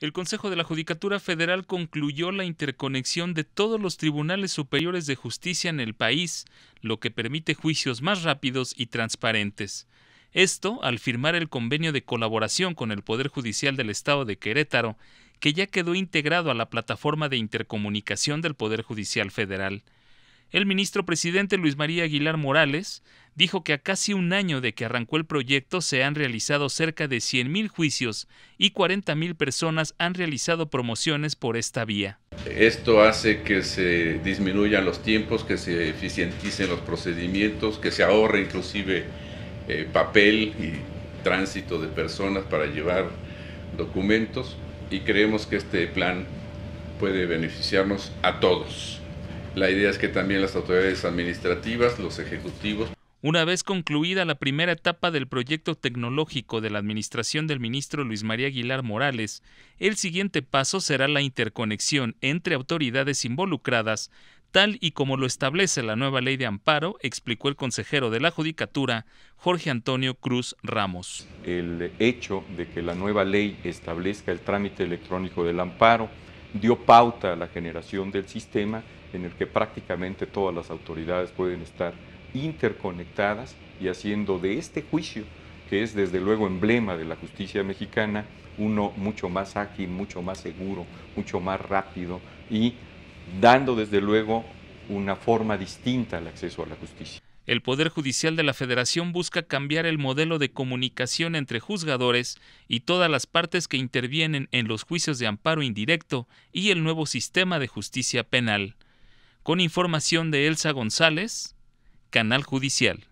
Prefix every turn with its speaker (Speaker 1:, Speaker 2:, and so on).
Speaker 1: el Consejo de la Judicatura Federal concluyó la interconexión de todos los tribunales superiores de justicia en el país, lo que permite juicios más rápidos y transparentes. Esto al firmar el convenio de colaboración con el Poder Judicial del Estado de Querétaro, que ya quedó integrado a la plataforma de intercomunicación del Poder Judicial Federal el ministro presidente Luis María Aguilar Morales dijo que a casi un año de que arrancó el proyecto se han realizado cerca de 100.000 juicios y 40.000 personas han realizado promociones por esta vía.
Speaker 2: Esto hace que se disminuyan los tiempos, que se eficienticen los procedimientos, que se ahorre inclusive eh, papel y tránsito de personas para llevar documentos y creemos que este plan puede beneficiarnos a todos. La idea es que también las autoridades administrativas, los ejecutivos,
Speaker 1: una vez concluida la primera etapa del proyecto tecnológico de la administración del ministro Luis María Aguilar Morales, el siguiente paso será la interconexión entre autoridades involucradas, tal y como lo establece la nueva ley de amparo, explicó el consejero de la Judicatura, Jorge Antonio Cruz Ramos.
Speaker 3: El hecho de que la nueva ley establezca el trámite electrónico del amparo, dio pauta a la generación del sistema en el que prácticamente todas las autoridades pueden estar interconectadas y haciendo de este juicio, que es desde luego emblema de la justicia mexicana, uno mucho más ágil, mucho más seguro, mucho más rápido y dando desde luego una forma distinta al acceso a la justicia
Speaker 1: el Poder Judicial de la Federación busca cambiar el modelo de comunicación entre juzgadores y todas las partes que intervienen en los juicios de amparo indirecto y el nuevo sistema de justicia penal. Con información de Elsa González, Canal Judicial.